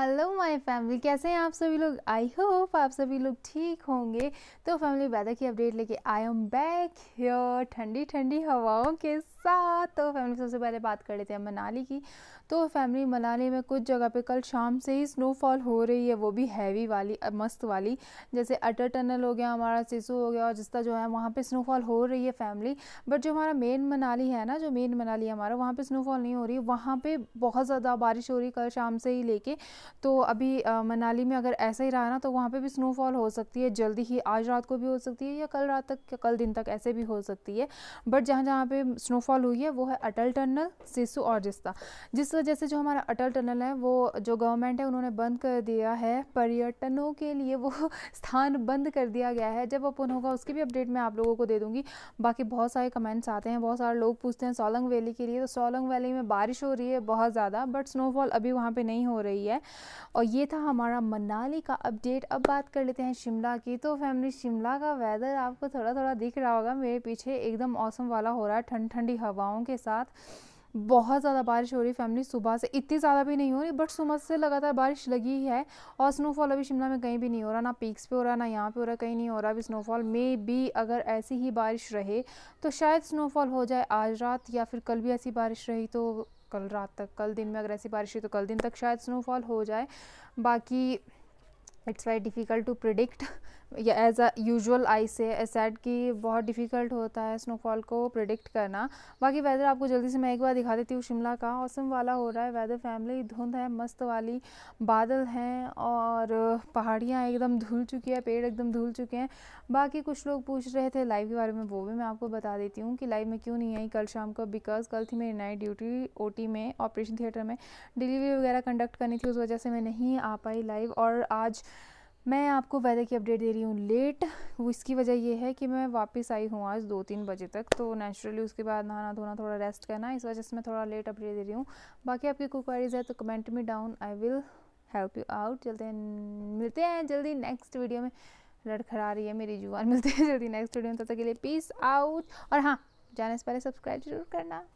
hello my family कैसे हैं आप सभी लोग आई होप आप सभी लोग ठीक होंगे तो फैमिली वेदर की अपडेट लेके आई एम बैक हियर ठंडी ठंडी हवाओं के साथ तो फैमिली सबसे पहले बात कर लेते हैं मनाली की तो फैमिली मनाली में कुछ जगह पे कल शाम से ही स्नोफॉल हो रही है वो भी हैवी वाली मस्त वाली जैसे अटर टनल हो गया हमारा सिसु हो गया और जिसका जो है वहाँ पर स्नोफॉल हो रही है फैमिली बट जो हमारा मेन मनाली है ना जो मेन मनाली है हमारा वहाँ पर स्नोफॉल नहीं हो रही वहाँ पर बहुत ज़्यादा बारिश हो रही कल शाम से ही लेके तो अभी मनाली में अगर ऐसा ही रहा ना तो वहाँ पे भी स्नोफॉल हो सकती है जल्दी ही आज रात को भी हो सकती है या कल रात तक या कल दिन तक ऐसे भी हो सकती है बट जहाँ जहाँ पे स्नोफॉल हुई है वो है अटल टनल सिसु और जिस्ता जिस वजह से जो हमारा अटल टनल है वो जो गवर्नमेंट है उन्होंने बंद कर दिया है पर्यटनों के लिए वो स्थान बंद कर दिया गया है जब ओपन होगा उसकी भी अपडेट मैं आप लोगों को दे दूँगी बाकी बहुत सारे कमेंट्स आते हैं बहुत सारे लोग पूछते हैं सोलंग वैली के लिए तो सोलंग वैली में बारिश हो रही है बहुत ज़्यादा बट स्नोफॉल अभी वहाँ पर नहीं हो रही है और ये था हमारा मनाली का अपडेट अब बात कर लेते हैं शिमला की तो फैमिली शिमला का वेदर आपको थोड़ा थोड़ा दिख रहा होगा मेरे पीछे एकदम मौसम वाला हो रहा है ठंड ठंडी हवाओं के साथ बहुत ज़्यादा बारिश हो रही है फैमिली सुबह से इतनी ज़्यादा भी नहीं हो रही बट सुबह से लगातार बारिश लगी है और स्नोफॉल अभी शिमला में कहीं भी नहीं हो रहा ना पीक्स पे हो रहा ना यहाँ पे हो रहा कहीं नहीं हो रहा अभी स्नोफॉल मे बी अगर ऐसी ही बारिश रहे तो शायद स्नोफॉल हो जाए आज रात या फिर कल भी ऐसी बारिश रही तो कल रात तक कल दिन में अगर ऐसी बारिश हुई तो कल दिन तक शायद स्नोफॉल हो जाए बाकी it's very difficult to predict या as a usual I say एसेड कि बहुत डिफ़िकल्ट होता है स्नोफॉल को प्रिडिक्ट करना बाकी वेदर आपको जल्दी से मैं एक बार दिखा देती हूँ शिमला का मौसम वाला हो रहा है वेदर फैमिली धुंध है मस्त वाली बादल हैं और पहाड़ियाँ एकदम धुल चुकी है पेड़ एकदम धुल चुके हैं बाकी कुछ लोग पूछ रहे थे लाइव के बारे में वो भी मैं आपको बता देती हूँ कि लाइव में क्यों नहीं आई कल शाम को बिकॉज कल थी मेरी नाइट ड्यूटी ओ में ऑपरेशन थिएटर में डिलीवरी वगैरह कंडक्ट करनी थी उस वजह से मैं नहीं आ पाई लाइव और आज मैं आपको वेदर की अपडेट दे रही हूँ लेट इसकी वजह ये है कि मैं वापस आई हूँ आज दो तीन बजे तक तो नेचुरली उसके बाद नहाना धोना थोड़ा रेस्ट करना इस वजह से मैं थोड़ा लेट अपडेट दे रही हूँ बाकी आपकी कोई क्वारीज है तो कमेंट में down I will help you out चलते हैं मिलते हैं जल्दी नेक्स्ट वीडियो में लड़खड़ा रही है मेरी जुबान मिलते हैं जल्दी नेक्स्ट वीडियो में तब तो तक के लिए पीस आउट और हाँ जाने से पहले सब्सक्राइब जरूर करना